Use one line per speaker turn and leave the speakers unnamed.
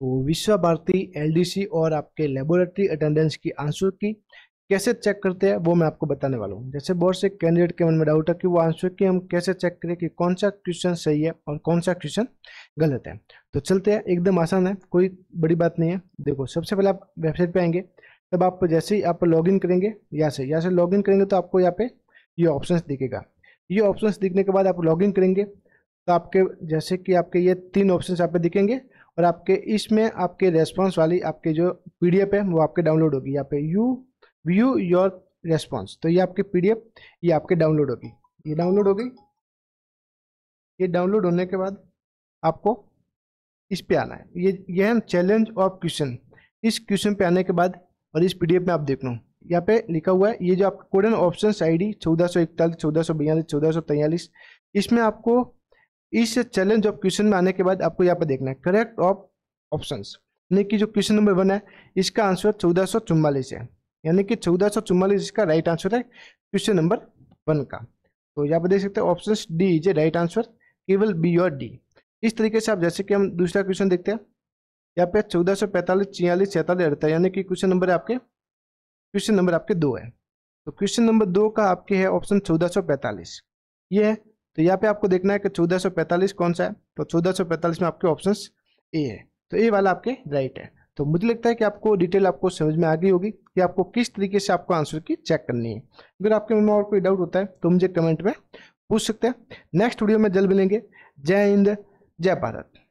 तो विश्व भारती एल और आपके लेबोरेटरी अटेंडेंस की आंसर की कैसे चेक करते हैं वो मैं आपको बताने वाला हूँ जैसे बहुत से कैंडिडेट के मन में डाउट है कि वो आंसर की हम कैसे चेक करें कि कौन सा क्वेश्चन सही है और कौन सा क्वेश्चन गलत है तो चलते हैं एकदम आसान है कोई बड़ी बात नहीं है देखो सबसे पहले आप वेबसाइट पे आएंगे तब आप जैसे ही आप इन करेंगे यहाँ से यहाँ से इन करेंगे तो आपको यहाँ पे ये ऑप्शन दिखेगा ये ऑप्शन दिखने के बाद आप इन करेंगे तो आपके जैसे कि आपके ये तीन ऑप्शन यहाँ पे दिखेंगे और आपके इसमें आपके रेस्पॉन्स वाली आपके जो पी है वो आपके डाउनलोड होगी यहाँ पे यू व्यू योर रेस्पॉन्स तो ये आपके पी ये आपके डाउनलोड होगी ये डाउनलोड होगी ये डाउनलोड होने के बाद आपको इस पे आना है ये ये है चैलेंज ऑफ क्वेश्चन इस क्वेश्चन पे आने के बाद और इस पीडीएफ में आप देख लो यहाँ पे लिखा हुआ है ये जो आपका कोड ऑप्शन आई डी चौदह सौ इकतालीस चौदह सौ बयालीस चौदह सौ तैयलीस इसमें आपको इस चैलेंज ऑफ क्वेश्चन में आने के बाद आपको यहाँ पर देखना है करेक्ट ऑफ ऑप्शन यानी कि जो क्वेश्चन नंबर वन है इसका आंसर चौदह है यानी कि चौदह इसका राइट आंसर है क्वेश्चन नंबर वन का तो यहाँ पर देख सकते हैं option D is a right answer केवल बी और डी इस तरीके से आप जैसे कि हम दूसरा क्वेश्चन देखते हैं यहाँ पे चौदह सौ पैंतालीस छियालीस सैंतालीस अड़तालीस यानी कि क्वेश्चन नंबर आपके क्वेश्चन नंबर आपके दो है तो क्वेश्चन नंबर दो का आपके है ऑप्शन चौदह सौ पैंतालीस ये है तो यहाँ पे आपको देखना है कि चौदह कौन सा है तो चौदह में आपके ऑप्शन ए है तो ए वाला आपके राइट है तो मुझे लगता है कि आपको डिटेल आपको समझ में आ गई होगी कि आपको किस तरीके से आपको आंसर की चेक करनी है अगर आपके मन में और कोई डाउट होता है तो मुझे कमेंट में पूछ सकते हैं नेक्स्ट वीडियो में जल्द मिलेंगे जय हिंद जय भारत